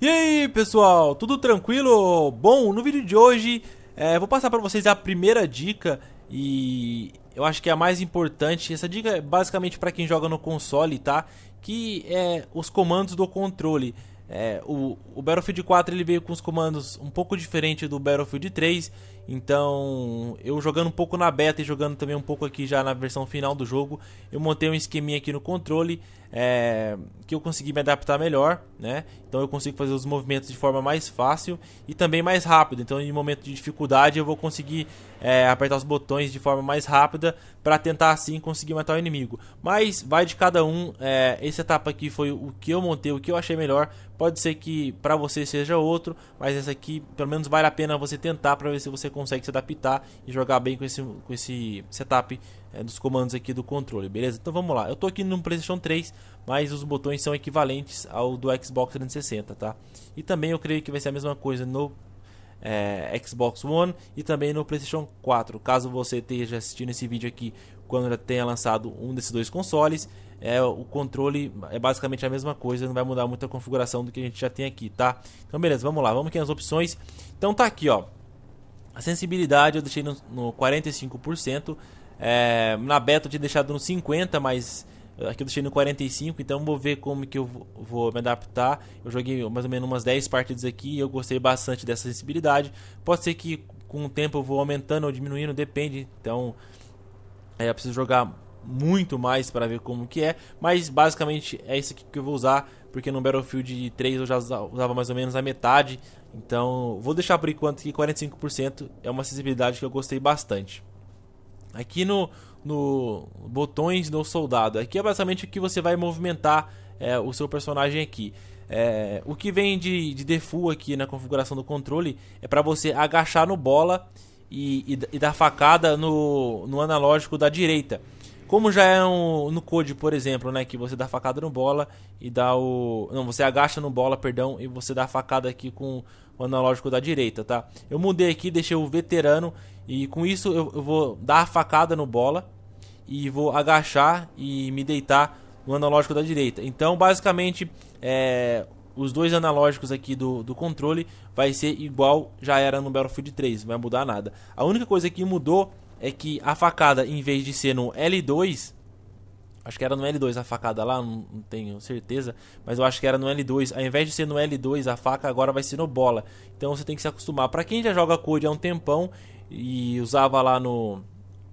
E aí pessoal, tudo tranquilo? Bom, no vídeo de hoje é, vou passar para vocês a primeira dica e eu acho que é a mais importante. Essa dica é basicamente para quem joga no console, tá? Que é os comandos do controle. É, o, o, Battlefield 4 ele veio com os comandos um pouco diferente do Battlefield 3, então eu jogando um pouco na beta e jogando também um pouco aqui já na versão final do jogo, eu montei um esqueminha aqui no controle é, que eu consegui me adaptar melhor, né? Então eu consigo fazer os movimentos de forma mais fácil e também mais rápida. Então em momento de dificuldade eu vou conseguir é, apertar os botões de forma mais rápida para tentar assim conseguir matar o inimigo. Mas vai de cada um. É, essa etapa aqui foi o que eu montei, o que eu achei melhor. Pode ser que para você seja outro, mas essa aqui pelo menos vale a pena você tentar para ver se você consegue se adaptar e jogar bem com esse, com esse setup é, dos comandos aqui do controle, beleza? Então vamos lá. Eu tô aqui no PlayStation 3, mas os botões são equivalentes ao do Xbox 360, tá? E também eu creio que vai ser a mesma coisa no é, Xbox One e também no PlayStation 4. Caso você esteja assistindo esse vídeo aqui quando já tenha lançado um desses dois consoles. É, o controle é basicamente a mesma coisa, não vai mudar muito a configuração do que a gente já tem aqui, tá? Então beleza, vamos lá, vamos aqui nas opções. Então tá aqui, ó. A sensibilidade eu deixei no, no 45%. É, na beta eu tinha deixado no 50%, mas é, aqui eu deixei no 45%, então vou ver como que eu vou, vou me adaptar. Eu joguei mais ou menos umas 10 partidas aqui e eu gostei bastante dessa sensibilidade. Pode ser que com o tempo eu vou aumentando ou diminuindo, depende. Então é, eu preciso jogar muito mais para ver como que é, mas basicamente é isso aqui que eu vou usar, porque no Battlefield 3 eu já usava mais ou menos a metade, então vou deixar por enquanto que 45% é uma acessibilidade que eu gostei bastante. Aqui no, no botões do soldado, aqui é basicamente o que você vai movimentar é, o seu personagem aqui. É, o que vem de, de default aqui na configuração do controle é para você agachar no bola e, e, e dar facada no, no analógico da direita. Como já é um, no Code, por exemplo, né? Que você dá facada no bola e dá o. Não, você agacha no bola, perdão, e você dá facada aqui com o analógico da direita, tá? Eu mudei aqui, deixei o veterano e com isso eu, eu vou dar a facada no bola e vou agachar e me deitar no analógico da direita. Então, basicamente, é, os dois analógicos aqui do, do controle vai ser igual já era no Battlefield 3, não vai mudar nada. A única coisa que mudou é que a facada, em vez de ser no L2, acho que era no L2 a facada lá, não, não tenho certeza, mas eu acho que era no L2, ao invés de ser no L2 a faca, agora vai ser no bola. Então você tem que se acostumar. Para quem já joga Code há um tempão e usava lá no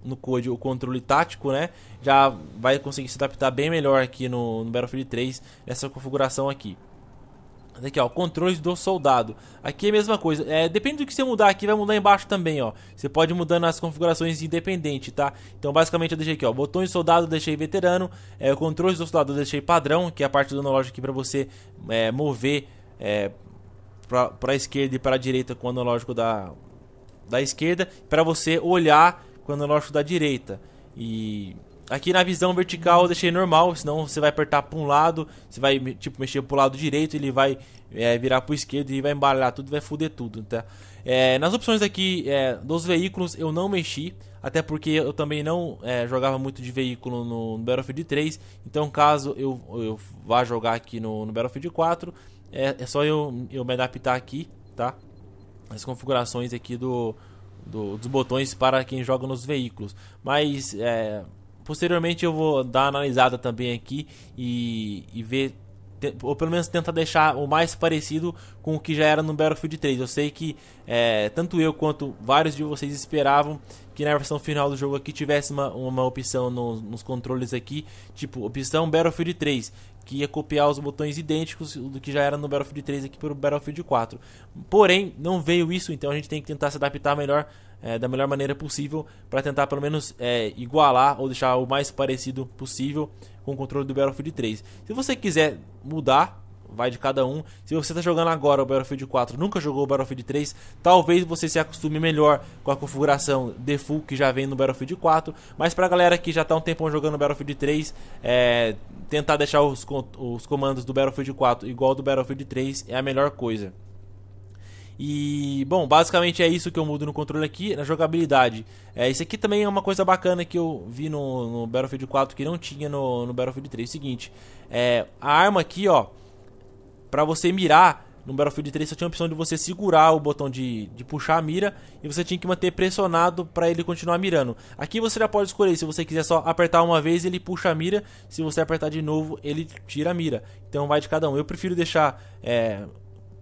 no Code o controle tático, né? Já vai conseguir se adaptar bem melhor aqui no, no Battlefield 3 nessa configuração aqui. Aqui, ó, controles do soldado. Aqui é a mesma coisa. É, depende do que você mudar aqui, vai mudar embaixo também, ó. Você pode mudar nas configurações independente, tá? Então, basicamente, eu deixei aqui, ó, botões soldado, deixei veterano. É, controles do soldado, eu deixei padrão, que é a parte do analógico aqui pra você é, mover é, pra, pra esquerda e pra direita com o analógico da, da esquerda. Pra você olhar com o analógico da direita. E Aqui na visão vertical eu deixei normal, senão você vai apertar para um lado, você vai tipo mexer para o lado direito, ele vai é, virar para o esquerdo e vai embaralhar tudo, vai foder tudo, tá? É, nas opções aqui é, dos veículos eu não mexi, até porque eu também não é, jogava muito de veículo no, no, Battlefield 3, então caso eu, eu vá jogar aqui no, no Battlefield 4, é, é, só eu, eu me adaptar aqui, tá? As configurações aqui do, do dos botões para quem joga nos veículos, mas é, Posteriormente eu vou dar uma analisada também aqui e, e ver, ou pelo menos tentar deixar o mais parecido com o que já era no Battlefield 3. Eu sei que é, tanto eu quanto vários de vocês esperavam que na versão final do jogo aqui tivesse uma, uma opção nos controles aqui, tipo opção Battlefield 3, que ia copiar os botões idênticos do que já era no Battlefield 3 aqui para o Battlefield 4. Porém, não veio isso, então a gente tem que tentar se adaptar melhor é, da melhor maneira possível para tentar pelo menos é, igualar ou deixar o mais parecido possível com o controle do Battlefield 3. Se você quiser mudar, vai de cada um. Se você está jogando agora o Battlefield 4, nunca jogou o Battlefield 3, talvez você se acostume melhor com a configuração default que já vem no Battlefield 4. Mas para a galera que já está um tempão jogando o Battlefield 3, é, tentar deixar os, os comandos do Battlefield 4 igual ao do Battlefield 3 é a melhor coisa. E, bom, basicamente é isso que eu mudo no controle aqui, na jogabilidade. É, isso aqui também é uma coisa bacana que eu vi no, no Battlefield 4 que não tinha no, no Battlefield 3. É o seguinte, é, a arma aqui, ó, pra você mirar, no Battlefield 3 só tinha a opção de você segurar o botão de, de puxar a mira e você tinha que manter pressionado para ele continuar mirando. Aqui você já pode escolher, se você quiser só apertar uma vez ele puxa a mira, se você apertar de novo ele tira a mira. Então vai de cada um. Eu prefiro deixar é,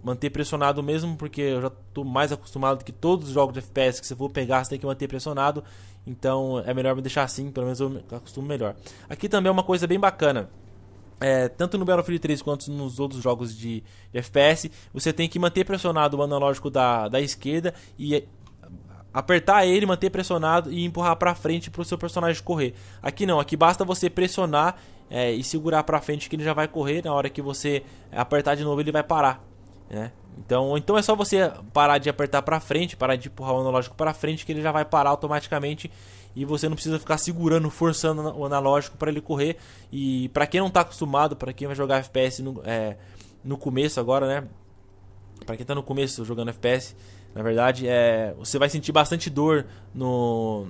manter pressionado mesmo, porque eu já tô mais acostumado que todos os jogos de FPS que você for pegar, você tem que manter pressionado. Então é melhor me deixar assim, pelo menos eu me acostumo melhor. Aqui também é uma coisa bem bacana. É, tanto no Battlefield 3 quanto nos outros jogos de, de, FPS, você tem que manter pressionado o analógico da, da esquerda e apertar ele, manter pressionado e empurrar para frente para o seu personagem correr. Aqui não, aqui basta você pressionar é, e segurar para frente que ele já vai correr. Na hora que você apertar de novo, ele vai parar né? Então, então é só você parar de apertar para frente, parar de empurrar o analógico para frente que ele já vai parar automaticamente e você não precisa ficar segurando, forçando o analógico para ele correr. E para quem não tá acostumado, para quem vai jogar FPS no, é, no começo agora, né? Para quem tá no começo jogando FPS, na verdade, é, você vai sentir bastante dor no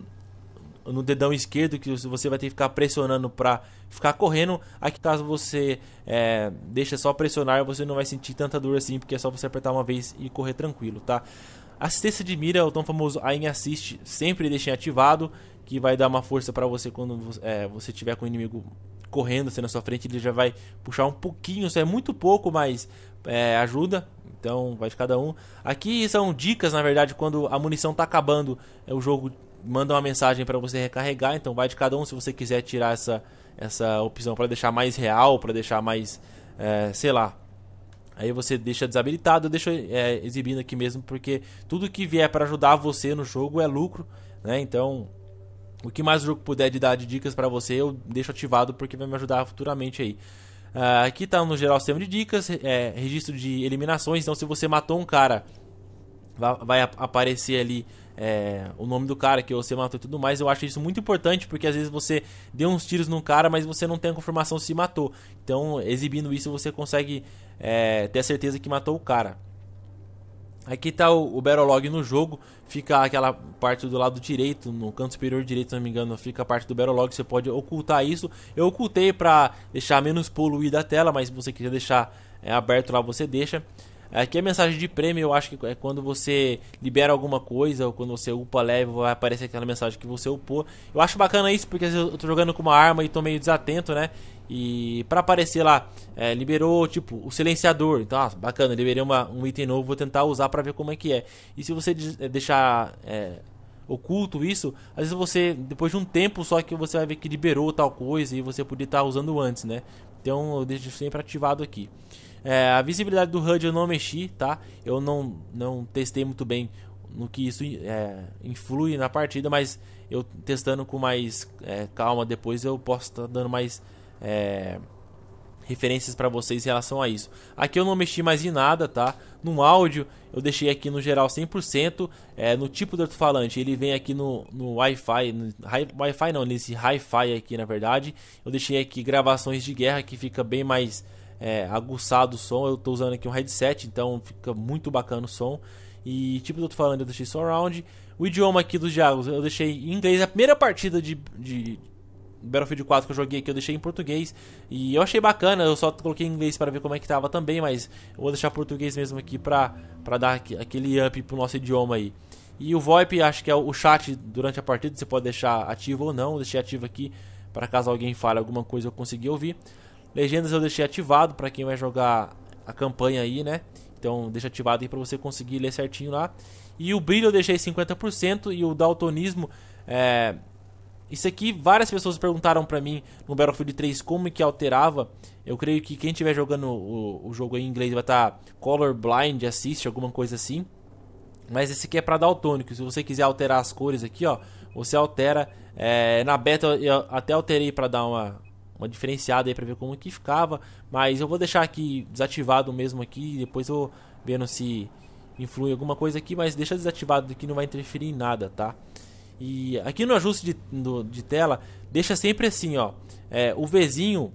no dedão esquerdo, que você vai ter que ficar pressionando para ficar correndo. Aqui caso você é, deixa só pressionar, você não vai sentir tanta dor assim, porque é só você apertar uma vez e correr tranquilo, tá? Assistência de mira, é o tão famoso aim assist, sempre deixem ativado, que vai dar uma força para você quando é, você tiver com o inimigo correndo você na sua frente, ele já vai puxar um pouquinho, isso é muito pouco, mas é, ajuda. Então vai de cada um. Aqui são dicas, na verdade, quando a munição tá acabando, é, o jogo manda uma mensagem para você recarregar, então vai de cada um se você quiser tirar essa, essa opção para deixar mais real, para deixar mais, é, sei lá. Aí você deixa desabilitado, eu deixo é, exibindo aqui mesmo, porque tudo que vier para ajudar você no jogo é lucro, né? Então, o que mais o jogo puder de dar de dicas para você, eu deixo ativado porque vai me ajudar futuramente aí. Uh, aqui tá no geral sistema de dicas, é, registro de eliminações, então se você matou um cara, vai, vai aparecer ali é, o nome do cara que você matou e tudo mais. Eu acho isso muito importante porque às vezes você deu uns tiros num cara, mas você não tem a confirmação se matou. Então, exibindo isso, você consegue é, ter a certeza que matou o cara. Aqui está o, o Battle Log no jogo, fica aquela parte do lado direito, no canto superior direito, se não me engano, fica a parte do Battle Log, você pode ocultar isso. Eu ocultei para deixar menos poluída a tela, mas se você quiser deixar é, aberto lá, você deixa. Aqui a mensagem de prêmio eu acho que é quando você libera alguma coisa ou quando você upa level, vai aparecer aquela mensagem que você upou. Eu acho bacana isso porque às vezes eu tô jogando com uma arma e tô meio desatento, né? E para aparecer lá, é, liberou tipo o silenciador. Então, bacana, liberei uma, um item novo, vou tentar usar para ver como é que é. E se você deixar. É, oculto isso, às vezes você, depois de um tempo só que você vai ver que liberou tal coisa e você podia estar tá usando antes, né? Então eu deixo sempre ativado aqui. É, a visibilidade do HUD eu não mexi, tá? Eu não, não testei muito bem no que isso é, influi na partida, mas eu testando com mais é, calma depois eu posso estar tá dando mais é, referências para vocês em relação a isso. Aqui eu não mexi mais em nada, tá? No áudio eu deixei aqui no geral 100%, é, no tipo do alto-falante ele vem aqui no, no Wi-Fi, Wi-Fi não, nesse Hi-Fi aqui na verdade. Eu deixei aqui gravações de guerra que fica bem mais é, aguçado o som, eu estou usando aqui um headset, então fica muito bacana o som. E tipo do alto-falante eu deixei surround. O idioma aqui dos diálogos eu deixei em inglês. A primeira partida de, de, Battlefield 4 que eu joguei aqui eu deixei em português e eu achei bacana, eu só coloquei em inglês para ver como é que tava também, mas eu vou deixar português mesmo aqui pra, pra dar aquele up pro nosso idioma aí. E o VoIP, acho que é o chat durante a partida, você pode deixar ativo ou não, eu deixei ativo aqui para caso alguém fale alguma coisa eu consegui ouvir. Legendas eu deixei ativado para quem vai jogar a campanha aí, né? Então deixa ativado aí para você conseguir ler certinho lá. E o brilho eu deixei 50% e o daltonismo é, isso aqui, várias pessoas perguntaram pra mim no Battlefield 3 como que alterava. Eu creio que quem estiver jogando o, o, jogo em inglês vai estar tá colorblind, assist, alguma coisa assim. Mas esse aqui é para tônico. Se você quiser alterar as cores aqui, ó, você altera. É, na beta eu até alterei para dar uma, uma diferenciada aí para ver como que ficava. Mas eu vou deixar aqui desativado mesmo aqui. Depois eu vou vendo se influi alguma coisa aqui. Mas deixa desativado que não vai interferir em nada, tá? E aqui no ajuste de, de tela, deixa sempre assim, ó. É, o Vzinho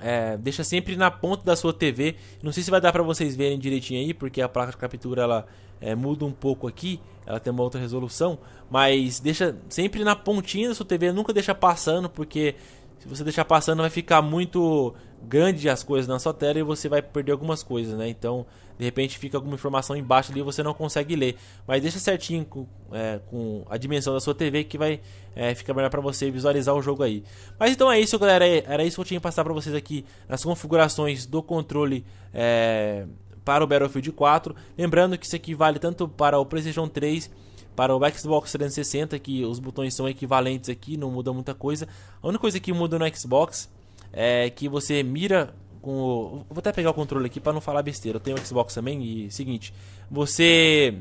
é, deixa sempre na ponta da sua TV. Não sei se vai dar para vocês verem direitinho aí, porque a placa de captura ela é, muda um pouco aqui. Ela tem uma outra resolução, mas deixa sempre na pontinha da sua TV, nunca deixa passando, porque se você deixar passando, vai ficar muito grande as coisas na sua tela e você vai perder algumas coisas, né? Então, de repente fica alguma informação embaixo ali e você não consegue ler. Mas deixa certinho com, é, com a dimensão da sua TV que vai é, ficar melhor para você visualizar o jogo aí. Mas então é isso, galera. É, era isso que eu tinha que passar para vocês aqui nas configurações do controle. É, para o Battlefield 4, lembrando que isso aqui vale tanto para o PlayStation 3 para o Xbox 360, que os botões são equivalentes aqui, não muda muita coisa. A única coisa que muda no Xbox é que você mira com o... Vou até pegar o controle aqui para não falar besteira. Eu tenho o Xbox também e seguinte, você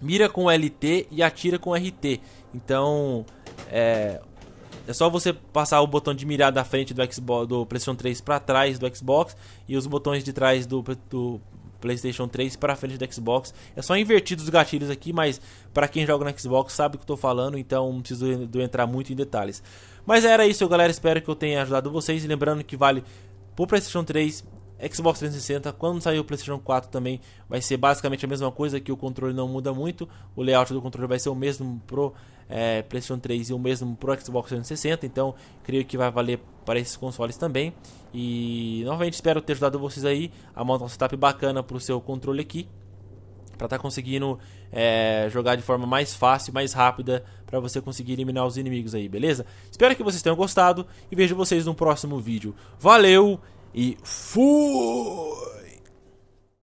mira com LT e atira com RT. Então, é, é só você passar o botão de mirar da frente do Xbox do PlayStation 3 para trás do Xbox e os botões de trás do, do PlayStation 3 para frente do Xbox. É só invertido os gatilhos aqui, mas para quem joga no Xbox sabe o que estou falando, então não preciso do entrar muito em detalhes. Mas era isso, galera. Espero que eu tenha ajudado vocês. Lembrando que vale pro PlayStation 3, Xbox 360. Quando sair o PlayStation 4 também vai ser basicamente a mesma coisa, que o controle não muda muito. O layout do controle vai ser o mesmo pro é, PlayStation 3 e o mesmo para o Xbox 360. Então, creio que vai valer para esses consoles também. E novamente espero ter ajudado vocês aí a montar um setup bacana para o seu controle aqui, para estar tá conseguindo é, jogar de forma mais fácil, mais rápida, para você conseguir eliminar os inimigos aí, beleza? Espero que vocês tenham gostado e vejo vocês no próximo vídeo. Valeu e fui!